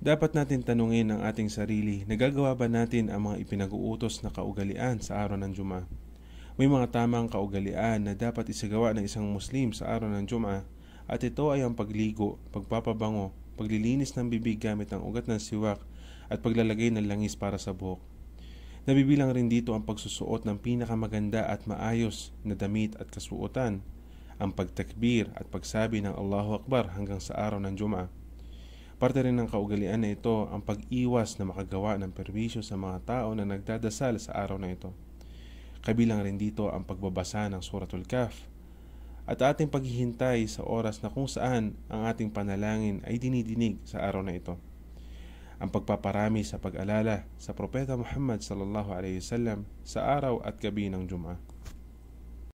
Dapat natin tanungin ang ating sarili, nagagawa ba natin ang mga ipinag-uutos na kaugalian sa araw ng Juma? May mga tamang kaugalian na dapat isagawa ng isang Muslim sa araw ng Juma at ito ay ang pagligo, pagpapabango, paglilinis ng bibig gamit ang ugat ng siwak at paglalagay ng langis para sa buhok. Nabibilang rin dito ang pagsusuot ng pinakamaganda at maayos na damit at kasuotan, ang pagtakbir at pagsabi ng Allahu Akbar hanggang sa araw ng Juma'a. Parte rin ng kaugalian na ito ang pag-iwas na makagawa ng perwisyo sa mga tao na nagdadasal sa araw na ito. Kabilang rin dito ang pagbabasa ng Suratul Kaf at ating paghihintay sa oras na kung saan ang ating panalangin ay dinidinig sa araw na ito. Ang pagpaparami sa pag-alala sa Propeta Muhammad sallallahu alaihi wasallam sa araw at gabi ng Jum'ah.